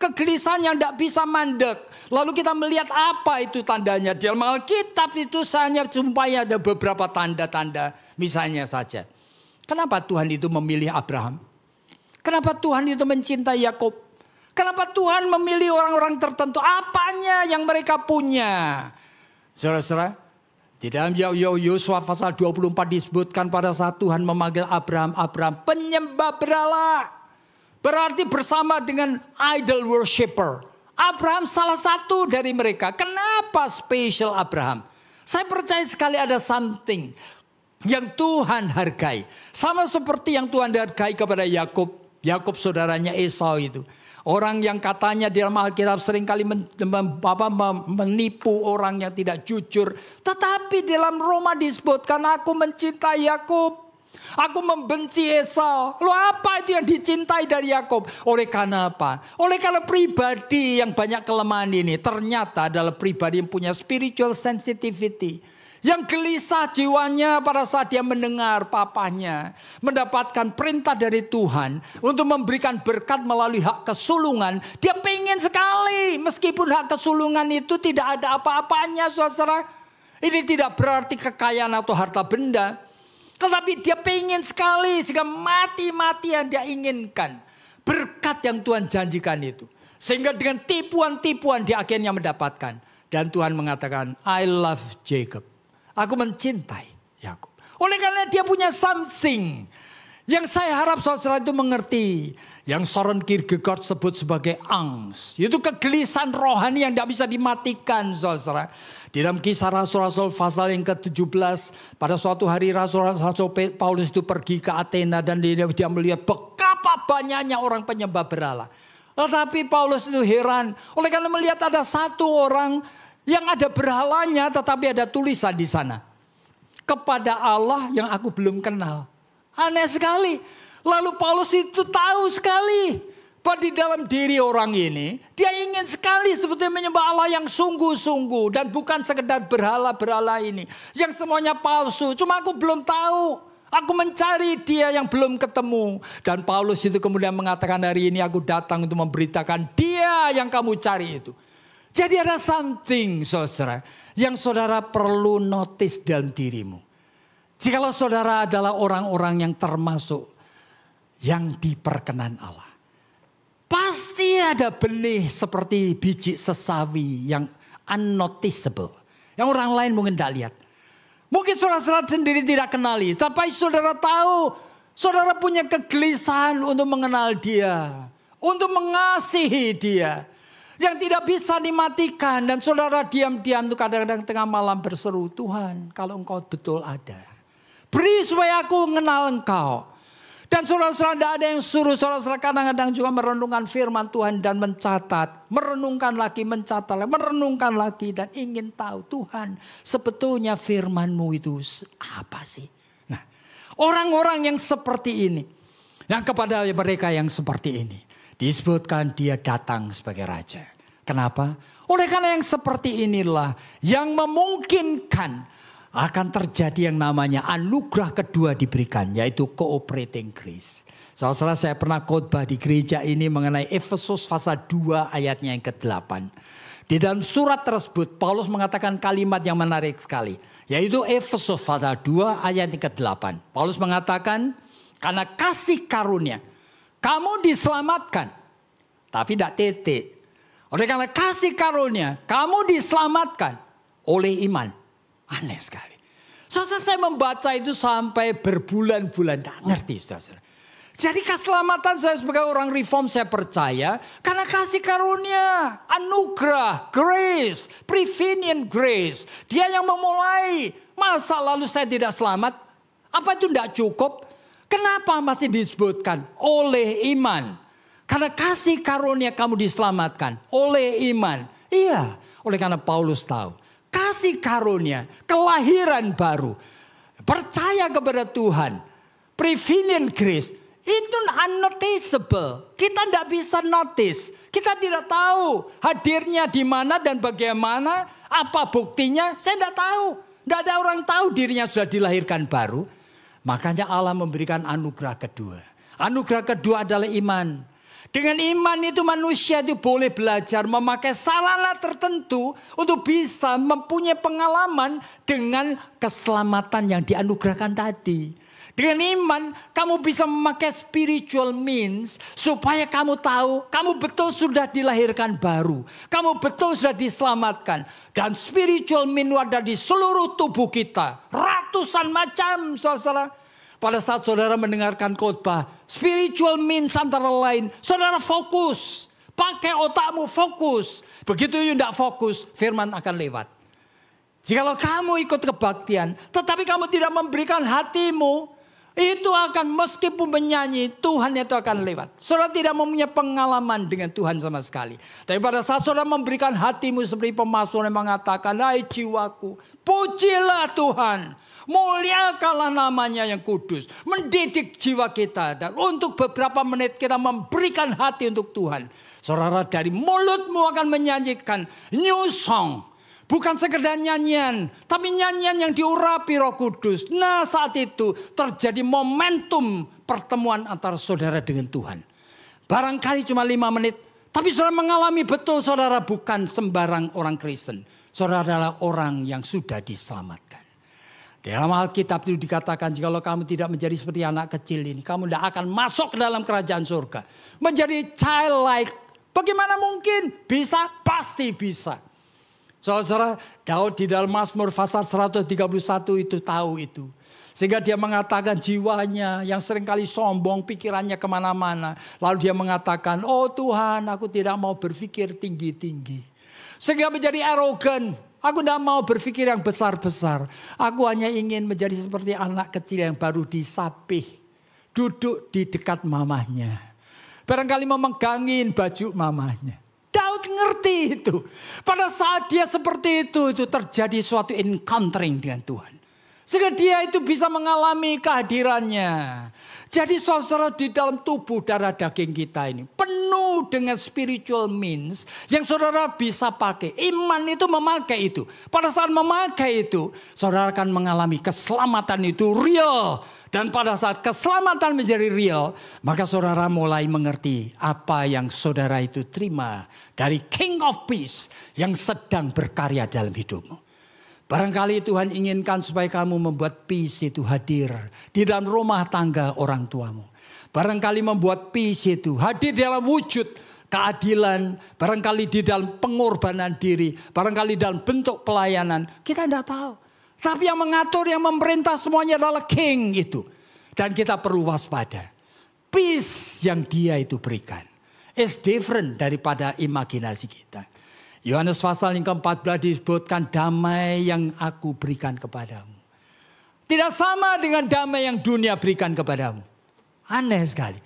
kegelisahan yang tidak bisa mandek. Lalu kita melihat apa itu tandanya di Alkitab itu hanya jumpai ada beberapa tanda-tanda misalnya saja. Kenapa Tuhan itu memilih Abraham? Kenapa Tuhan itu mencintai Yakob? Kenapa Tuhan memilih orang-orang tertentu? Apanya yang mereka punya? Saudara-saudara, di dalam Yosua pasal 24 disebutkan pada saat Tuhan memanggil Abraham, Abraham penyembah berhala. Berarti bersama dengan idol worshipper. Abraham salah satu dari mereka. Kenapa spesial Abraham? Saya percaya sekali ada something yang Tuhan hargai. Sama seperti yang Tuhan hargai kepada Yakub, Yakub saudaranya Esau itu. Orang yang katanya di dalam Alkitab seringkali menipu orang yang tidak jujur. Tetapi di dalam Roma disebutkan aku mencintai Yakub. Aku membenci Esau. Lo apa itu yang dicintai dari Yakub? Oleh karena apa? Oleh karena pribadi yang banyak kelemahan ini ternyata adalah pribadi yang punya spiritual sensitivity yang gelisah jiwanya pada saat dia mendengar papanya mendapatkan perintah dari Tuhan untuk memberikan berkat melalui hak kesulungan. Dia pengen sekali meskipun hak kesulungan itu tidak ada apa-apanya saudara. Ini tidak berarti kekayaan atau harta benda. Tetapi dia pengen sekali sehingga mati-matian dia inginkan berkat yang Tuhan janjikan itu. Sehingga dengan tipuan-tipuan dia akhirnya mendapatkan. Dan Tuhan mengatakan, I love Jacob. Aku mencintai Yakub. Oleh karena dia punya something. Yang saya harap saudara itu mengerti. Yang Soren Kierkegaard sebut sebagai angst. yaitu kegelisahan rohani yang tidak bisa dimatikan saudara. Di dalam kisah Rasul-Rasul pasal yang ke-17. Pada suatu hari Rasul-Rasul Paulus itu pergi ke Athena. Dan dia, dia melihat bekapa banyaknya orang penyembah berhala. Tetapi Paulus itu heran. Oleh karena melihat ada satu orang yang ada berhalanya tetapi ada tulisan di sana. Kepada Allah yang aku belum kenal. Aneh sekali. Lalu Paulus itu tahu sekali bahwa di dalam diri orang ini dia ingin sekali seperti menyembah Allah yang sungguh-sungguh dan bukan sekedar berhala-berhala ini yang semuanya palsu. Cuma aku belum tahu. Aku mencari dia yang belum ketemu. Dan Paulus itu kemudian mengatakan hari ini aku datang untuk memberitakan dia yang kamu cari itu. Jadi ada something saudara yang saudara perlu notice dalam dirimu. Jikalau saudara adalah orang-orang yang termasuk yang diperkenan Allah. Pasti ada benih seperti biji sesawi yang unnoticeable. Yang orang lain mungkin tidak lihat. Mungkin saudara-saudara sendiri tidak kenali. Tapi saudara tahu, saudara punya kegelisahan untuk mengenal dia. Untuk mengasihi dia yang tidak bisa dimatikan. Dan saudara diam-diam itu kadang-kadang tengah malam berseru, Tuhan kalau engkau betul ada. Beri supaya aku mengenal engkau. Dan saudara-saudara tidak ada yang suruh, saudara-saudara kadang-kadang juga merenungkan firman Tuhan dan mencatat. Merenungkan lagi, mencatat lagi, merenungkan lagi dan ingin tahu Tuhan sebetulnya firmanmu itu apa sih. Nah orang-orang yang seperti ini. Yang kepada mereka yang seperti ini disebutkan dia datang sebagai raja. Kenapa? Oleh karena yang seperti inilah yang memungkinkan akan terjadi yang namanya anugerah kedua diberikan yaitu cooperating grace. salah saya pernah khotbah di gereja ini mengenai Efesus pasal 2 ayatnya yang ke-8. Di dalam surat tersebut Paulus mengatakan kalimat yang menarik sekali. Yaitu Efesus pasal 2 ayat yang ke-8. Paulus mengatakan karena kasih karunia kamu diselamatkan. Tapi tidak tete. Oleh karena kasih karunia, kamu diselamatkan oleh iman. Aneh sekali. Saudara saya membaca itu sampai berbulan-bulan. Tidak ngerti saudara. Jadi keselamatan saya sebagai orang reform saya percaya karena kasih karunia, anugerah, grace, prevenient grace. Dia yang memulai. Masa lalu saya tidak selamat? Apa itu tidak cukup? Kenapa masih disebutkan oleh iman? Karena kasih karunia kamu diselamatkan oleh iman. Iya, oleh karena Paulus tahu. Kasih karunia, kelahiran baru. Percaya kepada Tuhan. Prevenient Christ Itu unnoticeable. Kita tidak bisa notice. Kita tidak tahu hadirnya di mana dan bagaimana. Apa buktinya, saya tidak tahu. Tidak ada orang tahu dirinya sudah dilahirkan baru. Makanya Allah memberikan anugerah kedua. Anugerah kedua adalah iman. Dengan iman itu manusia itu boleh belajar memakai sarana tertentu untuk bisa mempunyai pengalaman dengan keselamatan yang dianugerahkan tadi. Dengan iman kamu bisa memakai spiritual means supaya kamu tahu kamu betul sudah dilahirkan baru. Kamu betul sudah diselamatkan. Dan spiritual means ada di seluruh tubuh kita. Ratusan macam saudara. Pada saat saudara mendengarkan khotbah, spiritual means antara lain, saudara fokus. Pakai otakmu fokus. Begitu you tidak fokus, firman akan lewat. Jikalau kamu ikut kebaktian, tetapi kamu tidak memberikan hatimu itu akan meskipun menyanyi Tuhan itu akan lewat. Saudara tidak mempunyai pengalaman dengan Tuhan sama sekali. Tapi pada saat saudara memberikan hatimu seperti pemasur yang mengatakan. Hai jiwaku pujilah Tuhan. Muliakanlah namanya yang kudus. Mendidik jiwa kita. Dan untuk beberapa menit kita memberikan hati untuk Tuhan. Saudara dari mulutmu akan menyanyikan new song Bukan sekedar nyanyian, tapi nyanyian yang diurapi roh kudus. Nah saat itu terjadi momentum pertemuan antara saudara dengan Tuhan. Barangkali cuma lima menit, tapi saudara mengalami betul saudara bukan sembarang orang Kristen. Saudara adalah orang yang sudah diselamatkan. Dalam Alkitab itu dikatakan lo kamu tidak menjadi seperti anak kecil ini. Kamu tidak akan masuk ke dalam kerajaan surga. Menjadi childlike. Bagaimana mungkin? Bisa? Pasti bisa. Saudara, Daud di dalam Mazmur pasal 131 itu tahu itu. Sehingga dia mengatakan jiwanya yang seringkali sombong, pikirannya kemana-mana. Lalu dia mengatakan, oh Tuhan aku tidak mau berpikir tinggi-tinggi. Sehingga menjadi arogan. Aku tidak mau berpikir yang besar-besar. Aku hanya ingin menjadi seperti anak kecil yang baru disapih. Duduk di dekat mamahnya. Barangkali memegangin baju mamahnya. Daud ngerti itu. Pada saat dia seperti itu, itu terjadi suatu encountering dengan Tuhan. Sehingga dia itu bisa mengalami kehadirannya. Jadi saudara di dalam tubuh darah daging kita ini dengan spiritual means yang saudara bisa pakai. Iman itu memakai itu. Pada saat memakai itu, saudara akan mengalami keselamatan itu real. Dan pada saat keselamatan menjadi real, maka saudara mulai mengerti apa yang saudara itu terima dari King of Peace yang sedang berkarya dalam hidupmu. Barangkali Tuhan inginkan supaya kamu membuat peace itu hadir di dalam rumah tangga orang tuamu barangkali membuat peace itu hadir dalam wujud keadilan, barangkali di dalam pengorbanan diri, barangkali dalam bentuk pelayanan, kita tidak tahu. Tapi yang mengatur, yang memerintah semuanya adalah King itu. Dan kita perlu waspada. Peace yang dia itu berikan is different daripada imajinasi kita. Yohanes pasal yang ke-14 disebutkan damai yang aku berikan kepadamu. Tidak sama dengan damai yang dunia berikan kepadamu. Aneh sekali.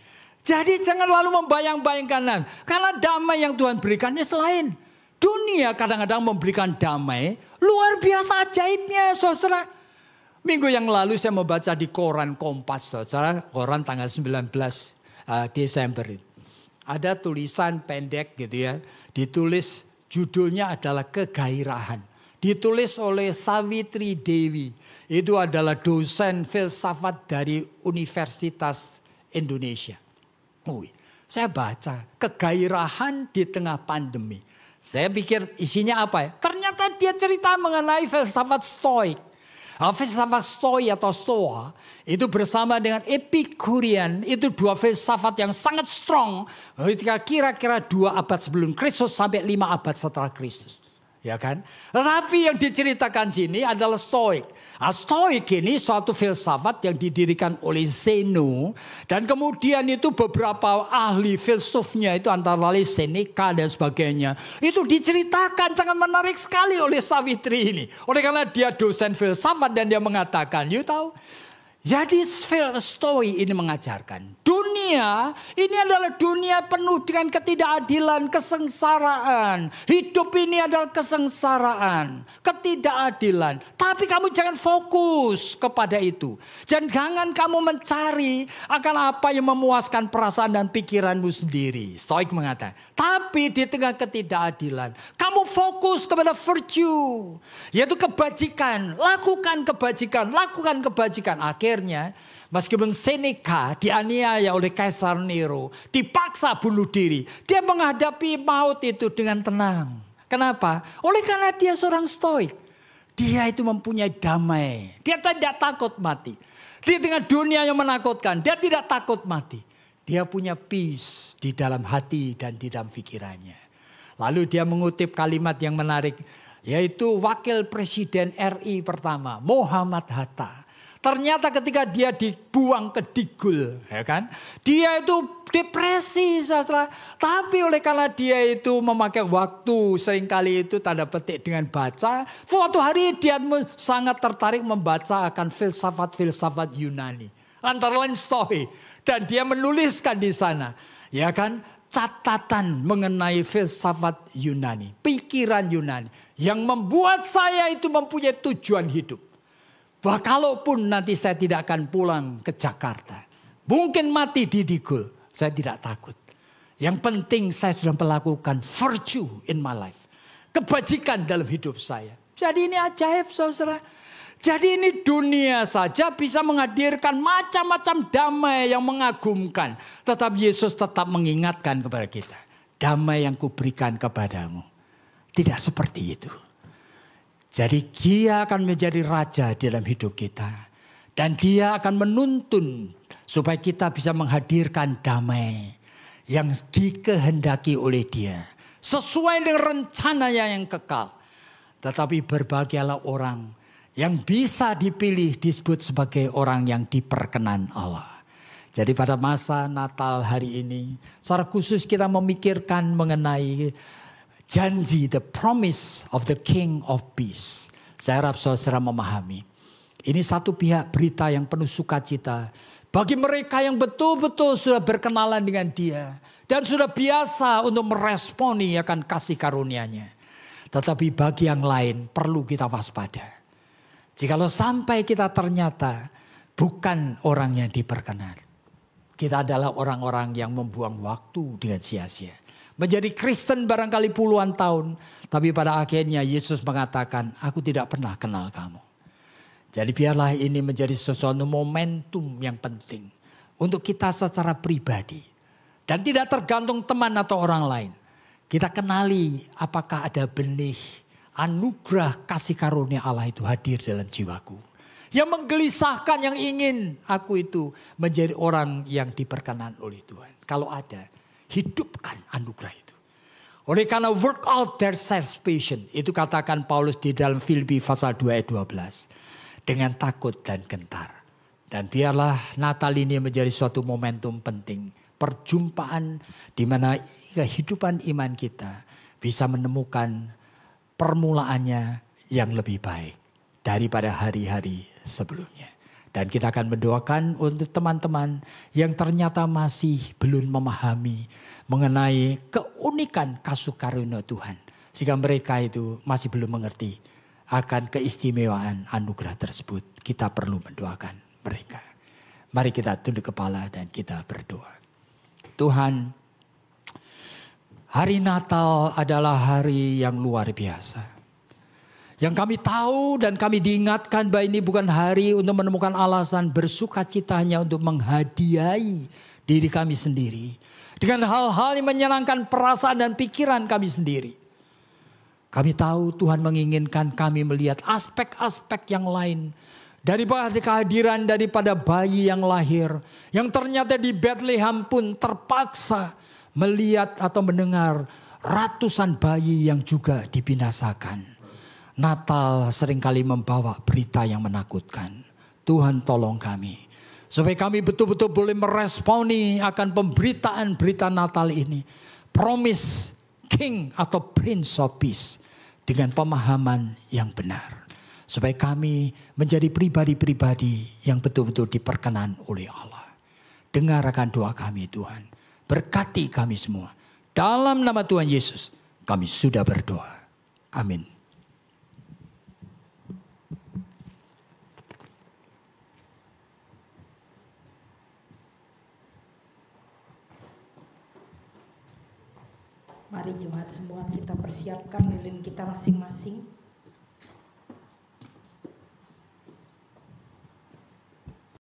Jadi jangan lalu membayang-bayangkan. Karena damai yang Tuhan berikannya selain. Dunia kadang-kadang memberikan damai. Luar biasa ajaibnya saudara. Minggu yang lalu saya membaca di koran Kompas saudara. Koran tanggal 19 uh, eh, Desember. Ada tulisan pendek gitu ya. Ditulis judulnya adalah kegairahan. Ditulis oleh Savitri Dewi. Itu adalah dosen filsafat dari Universitas Indonesia. Ui, saya baca kegairahan di tengah pandemi. Saya pikir isinya apa ya? Ternyata dia cerita mengenai filsafat stoik. Ah, filsafat stoik atau stoa itu bersama dengan epikurian itu dua filsafat yang sangat strong ketika kira-kira dua abad sebelum Kristus sampai lima abad setelah Kristus ya kan? Tetapi yang diceritakan sini adalah stoik. Nah, stoik ini suatu filsafat yang didirikan oleh Zeno dan kemudian itu beberapa ahli filsufnya itu antara lain Seneca dan sebagainya. Itu diceritakan sangat menarik sekali oleh Savitri ini. Oleh karena dia dosen filsafat dan dia mengatakan, "You tahu, jadi Story ini mengajarkan dunia ini adalah dunia penuh dengan ketidakadilan, kesengsaraan. Hidup ini adalah kesengsaraan, ketidakadilan. Tapi kamu jangan fokus kepada itu. Jangan kamu mencari akan apa yang memuaskan perasaan dan pikiranmu sendiri. Stoik mengatakan. Tapi di tengah ketidakadilan, kamu fokus kepada virtue, yaitu kebajikan. Lakukan kebajikan, lakukan kebajikan. Oke akhirnya meskipun Seneca dianiaya oleh Kaisar Nero, dipaksa bunuh diri, dia menghadapi maut itu dengan tenang. Kenapa? Oleh karena dia seorang stoik. Dia itu mempunyai damai. Dia tidak takut mati. di tengah dunia yang menakutkan, dia tidak takut mati. Dia punya peace di dalam hati dan di dalam pikirannya. Lalu dia mengutip kalimat yang menarik yaitu wakil presiden RI pertama Muhammad Hatta. Ternyata ketika dia dibuang ke digul, ya kan? Dia itu depresi, saudara. Tapi oleh karena dia itu memakai waktu seringkali itu tanda petik dengan baca, suatu hari dia sangat tertarik membaca akan filsafat-filsafat Yunani. Antara lain Stohi. Dan dia menuliskan di sana. Ya kan? catatan mengenai filsafat Yunani, pikiran Yunani yang membuat saya itu mempunyai tujuan hidup. Bahwa kalaupun nanti saya tidak akan pulang ke Jakarta. Mungkin mati di Digul. Saya tidak takut. Yang penting saya sudah melakukan virtue in my life. Kebajikan dalam hidup saya. Jadi ini ajaib saudara. Jadi ini dunia saja bisa menghadirkan macam-macam damai yang mengagumkan. Tetap Yesus tetap mengingatkan kepada kita. Damai yang kuberikan kepadamu. Tidak seperti itu. Jadi dia akan menjadi raja dalam hidup kita. Dan dia akan menuntun supaya kita bisa menghadirkan damai yang dikehendaki oleh dia. Sesuai dengan rencananya yang kekal. Tetapi berbahagialah orang yang bisa dipilih disebut sebagai orang yang diperkenan Allah. Jadi pada masa Natal hari ini, secara khusus kita memikirkan mengenai janji, the promise of the King of Peace. Saya harap saudara memahami. Ini satu pihak berita yang penuh sukacita. Bagi mereka yang betul-betul sudah berkenalan dengan dia. Dan sudah biasa untuk meresponi akan kasih karunia-Nya. Tetapi bagi yang lain perlu kita waspada. Jikalau sampai kita ternyata bukan orang yang diperkenalkan. Kita adalah orang-orang yang membuang waktu dengan sia-sia. Menjadi Kristen barangkali puluhan tahun. Tapi pada akhirnya Yesus mengatakan, aku tidak pernah kenal kamu. Jadi biarlah ini menjadi sesuatu momentum yang penting. Untuk kita secara pribadi. Dan tidak tergantung teman atau orang lain. Kita kenali apakah ada benih anugerah kasih karunia Allah itu hadir dalam jiwaku. Yang menggelisahkan yang ingin aku itu menjadi orang yang diperkenan oleh Tuhan. Kalau ada, hidupkan anugerah itu. Oleh karena work out their salvation. Itu katakan Paulus di dalam Filipi pasal 2 ayat 12. Dengan takut dan gentar. Dan biarlah Natal ini menjadi suatu momentum penting. Perjumpaan di mana kehidupan iman kita bisa menemukan permulaannya yang lebih baik daripada hari-hari sebelumnya. Dan kita akan mendoakan untuk teman-teman yang ternyata masih belum memahami mengenai keunikan kasus karunia Tuhan. sehingga mereka itu masih belum mengerti akan keistimewaan anugerah tersebut, kita perlu mendoakan mereka. Mari kita tunduk kepala dan kita berdoa. Tuhan, hari Natal adalah hari yang luar biasa yang kami tahu dan kami diingatkan bahwa ini bukan hari untuk menemukan alasan cita hanya untuk menghadiahi diri kami sendiri. Dengan hal-hal yang menyenangkan perasaan dan pikiran kami sendiri. Kami tahu Tuhan menginginkan kami melihat aspek-aspek yang lain. Daripada kehadiran daripada bayi yang lahir. Yang ternyata di Bethlehem pun terpaksa melihat atau mendengar ratusan bayi yang juga dibinasakan. Natal seringkali membawa berita yang menakutkan. Tuhan tolong kami. Supaya kami betul-betul boleh meresponi akan pemberitaan berita Natal ini. Promise King atau Prince of Peace. Dengan pemahaman yang benar. Supaya kami menjadi pribadi-pribadi yang betul-betul diperkenan oleh Allah. Dengarkan doa kami Tuhan. Berkati kami semua. Dalam nama Tuhan Yesus kami sudah berdoa. Amin. Hari Jumat semua kita persiapkan lilin kita masing-masing.